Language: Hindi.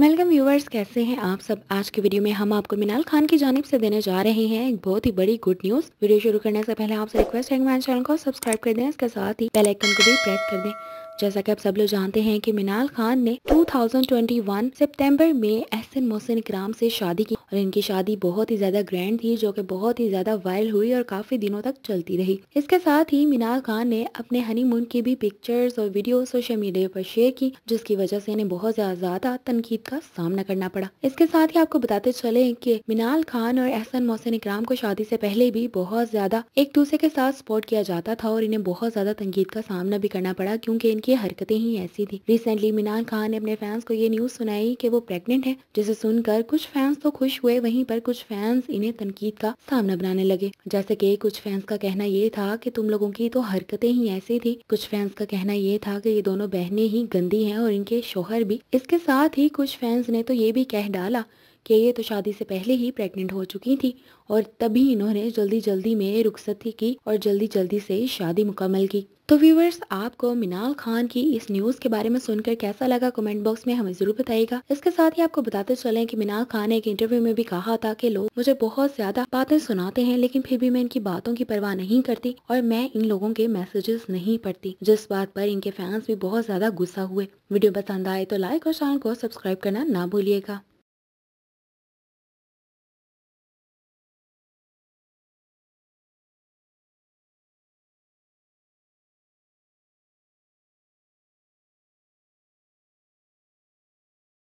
वेलकम व्यूवर्स कैसे हैं आप सब आज की वीडियो में हम आपको मिनाल खान की जानब से देने जा रहे हैं एक बहुत ही बड़ी गुड न्यूज़ वीडियो शुरू करने से पहले आपसे रिक्वेस्ट है चैनल को सब्सक्राइब कर दें इसके साथ ही बेल आइकन को भी प्रेस कर दें जैसा कि आप सब लोग जानते हैं कि मिनाल खान ने 2021 सितंबर में एहसन मोहसिन इकराम से शादी की और इनकी शादी बहुत ही ज्यादा ग्रैंड थी जो कि बहुत ही ज्यादा वायरल हुई और काफी दिनों तक चलती रही इसके साथ ही मिनाल खान ने अपने हनीमून की भी पिक्चर्स और वीडियो सोशल मीडिया पर शेयर की जिसकी वजह से इन्हें बहुत ज्यादा तनकीद का सामना करना पड़ा इसके साथ ही आपको बताते चले की मिनाल खान और एहसन मोहसिन इकराम को शादी से पहले भी बहुत ज्यादा एक दूसरे के साथ सपोर्ट किया जाता था और इन्हें बहुत ज्यादा तनकीद का सामना भी करना पड़ा क्यूँकी इनकी उनकी हरकतें ही ऐसी थी रिसेंटली मीनार खान ने अपने फैंस को ये न्यूज सुनाई कि वो प्रेग्नेंट है जिसे सुनकर कुछ फैंस तो खुश हुए वहीं पर कुछ फैंस इन्हें तनकीद का सामना बनाने लगे जैसे कि कुछ फैंस का कहना ये था कि तुम लोगों की तो हरकतें ही ऐसी थी कुछ फैंस का कहना ये था कि ये दोनों बहनें ही गंदी हैं और इनके शोहर भी इसके साथ ही कुछ फैंस ने तो ये भी कह डाला कि ये तो शादी से पहले ही प्रेग्नेंट हो चुकी थी और तभी इन्होंने जल्दी जल्दी में रुखसती की और जल्दी जल्दी से शादी मुकम्मल की तो व्यूवर्स आपको मिनाल खान की इस न्यूज़ के बारे में सुनकर कैसा लगा कमेंट बॉक्स में हमें ज़रूर बताएगा इसके साथ ही आपको बताते चलें कि मिनाल खान ने एक इंटरव्यू में भी कहा था कि लोग मुझे बहुत ज़्यादा बातें सुनाते हैं लेकिन फिर भी मैं इनकी बातों की परवाह नहीं करती और मैं इन लोगों के मैसेजेस नहीं पढ़ती जिस बात पर इनके फैंस भी बहुत ज़्यादा गुस्सा हुए वीडियो पसंद आए तो लाइक और चैनल को सब्सक्राइब करना ना भूलिएगा